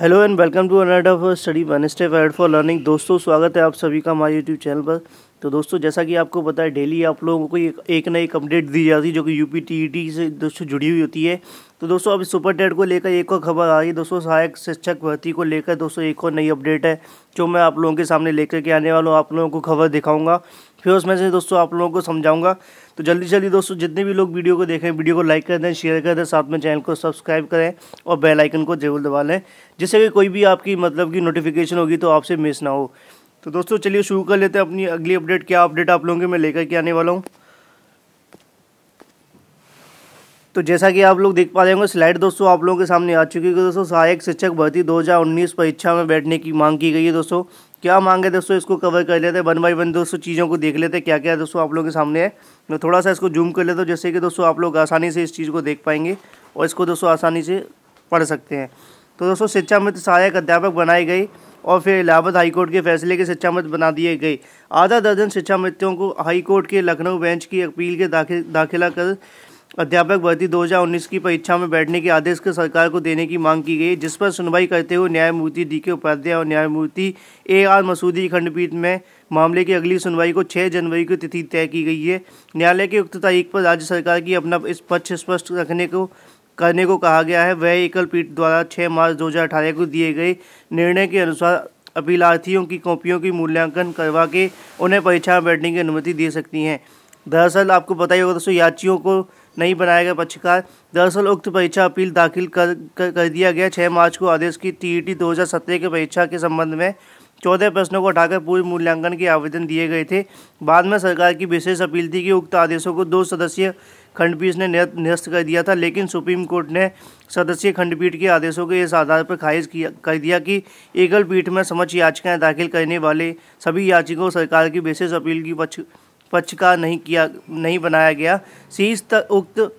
hello and welcome to under study step aid for learning दोस्तों स्वागत है आप सभी का हमारे यूट्यूब चैनल पर तो दोस्तों जैसा कि आपको पता है डेली आप लोगों को एक, एक ना एक अपडेट दी जाती है जो कि यूपी टीईटी e से दोस्तों जुड़ी हुई होती है तो दोस्तों अब सुपर टेट को लेकर एक और खबर आ रही है दोस्तों सहायक शिक्षक भर्ती को लेकर दोस्तों एक और नई अपडेट है जो मैं आप लोगों के सामने लेकर के आने वाला हूँ आप लोगों को खबर दिखाऊंगा फिर उसमें से दोस्तों आप लोगों को समझाऊंगा तो जल्दी जल्दी दोस्तों जितने भी लोग वीडियो को देखें वीडियो को लाइक कर दें शेयर कर दें साथ में चैनल को सब्सक्राइब करें और बेल आइकन को जरूर दबा लें जिससे कि कोई भी आपकी मतलब की नोटिफिकेशन होगी तो आपसे मिस ना हो तो दोस्तों चलिए शुरू कर लेते हैं अपनी अगली अपडेट क्या अपडेट आप लोगों के मैं लेकर के आने वाला हूँ तो जैसा कि आप लोग देख पा रहे होंगे स्लाइड दोस्तों आप लोगों के सामने आ चुकी है दोस्तों सहायक शिक्षक भर्ती 2019 परीक्षा में बैठने की मांग की गई है दोस्तों क्या मांगे दोस्तों इसको कवर कर लेते हैं वन बाई वन दोस्तों चीज़ों को देख लेते हैं क्या क्या दोस्तों आप लोगों के सामने है मैं थोड़ा सा इसको जूम कर लेता हूँ जैसे कि दोस्तों आप लोग आसानी से इस चीज़ को देख पाएंगे और इसको दोस्तों आसानी से पढ़ सकते हैं तो दोस्तों शिक्षा मित्र सहायक अध्यापक बनाई गई और फिर इलाहाबाद हाईकोर्ट के फैसले के शिक्षा मित्र बना दिए गए आधा दर्जन शिक्षा मित्रों को हाईकोर्ट के लखनऊ बेंच की अपील के दाखिल दाखिला कर अध्यापक भर्ती 2019 की परीक्षा में बैठने के आदेश के सरकार को देने की मांग की गई जिस पर सुनवाई करते हुए न्यायमूर्ति डी के उपाध्याय और न्यायमूर्ति ए आर मसूदी खंडपीठ में मामले की अगली सुनवाई को 6 जनवरी को तिथि तय की गई है न्यायालय की उक्त तारीख पर राज्य सरकार की अपना इस पक्ष स्पष्ट रखने को करने को कहा गया है वह एकल पीठ द्वारा 6 मार्च 2018 को दिए गए निर्णय के अनुसार अपीलार्थियों की कॉपियों की मूल्यांकन करवा के उन्हें परीक्षा में बैठने की अनुमति दे सकती हैं दरअसल आपको पता ही होगा दोस्तों याचियों को नहीं बनाएगा पक्षकार दरअसल उक्त परीक्षा अपील दाखिल कर कर, कर दिया गया छः मार्च को आदेश की टीईटी e सत्रह की परीक्षा के संबंध में चौदह प्रश्नों को हटाकर पूर्व मूल्यांकन के आवेदन दिए गए थे बाद में सरकार की विशेष अपील थी कि उक्त आदेशों को दो सदस्यीय खंडपीठ ने निरस्त कर दिया था लेकिन सुप्रीम कोर्ट ने सदस्यीय खंडपीठ के आदेशों के इस आधार पर खारिज किया कर दिया कि एकल पीठ में समझ याचिकाएं दाखिल करने वाले सभी याचिकों सरकार की विशेष अपील की पक्ष पक्ष का नहीं किया नहीं बनाया गया शीर्ष उक्त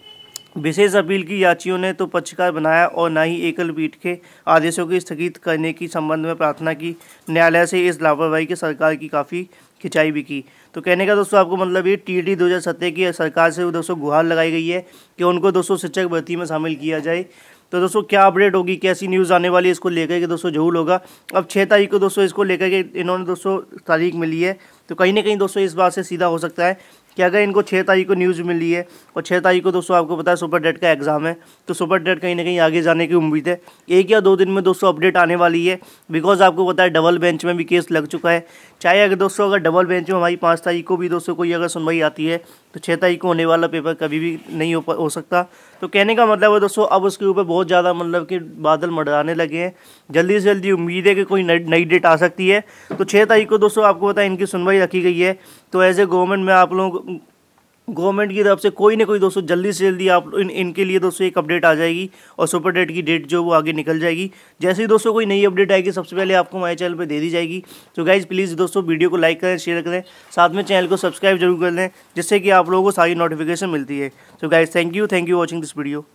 विशेष अपील की याचियों ने तो पक्षकार बनाया और न ही एकल पीठ के आदेशों को स्थगित करने की संबंध में प्रार्थना की न्यायालय से इस लापरवाही के सरकार की काफ़ी खिंचाई भी की तो कहने का दोस्तों आपको मतलब ये टी डी दो की सरकार से दोस्तों गुहार लगाई गई है कि उनको दोस्तों शिक्षक भर्ती में शामिल किया जाए तो दोस्तों क्या अपडेट होगी कैसी न्यूज़ आने वाली है इसको लेकर के दोस्तों जरूर होगा अब छः तारीख को दोस्तों इसको लेकर के इन्होंने दोस्तों तारीख मिली है तो कहीं ना कहीं दोस्तों इस बात से सीधा हो सकता है कि अगर इनको छः तारीख को न्यूज़ मिली है और छः तारीख को दोस्तों आपको पता है सुपर डेट का एग्ज़ाम है तो सुपर डेट कहीं ना कहीं आगे जाने की उम्मीद है एक या दो दिन में दोस्तों अपडेट आने वाली है बिकॉज आपको पता है डबल बेंच में भी केस लग चुका है चाहे अगर दोस्तों अगर डबल बेंच में हमारी पाँच तारीख को भी दोस्तों कोई अगर सुनवाई आती है तो छः तारीख को होने वाला पेपर कभी भी नहीं हो हो सकता तो कहने का मतलब है दोस्तों अब उसके ऊपर बहुत ज़्यादा मतलब कि बादल मडराने लगे हैं जल्दी से जल्दी उम्मीद है कि कोई नई डेट आ सकती है तो छः तारीख को दोस्तों आपको पता है इनकी सुनवाई रखी गई है तो एज ए गवर्नमेंट में आप को गवर्नमेंट की तरफ से कोई ना कोई दोस्तों जल्दी से जल्दी आप इन इनके लिए दोस्तों एक अपडेट आ जाएगी और सुपर डेट की डेट जो वो आगे निकल जाएगी जैसे ही दोस्तों कोई नई अपडेट आएगी सबसे पहले आपको हमारे चैनल पर दे दी जाएगी तो गाइज़ प्लीज़ दोस्तों वीडियो को लाइक करें शेयर करें साथ में चैनल को सब्सक्राइब जरूर कर लें जिससे कि आप लोगों को सारी नोटिफिकेशन मिलती है तो guys thank you thank you watching this video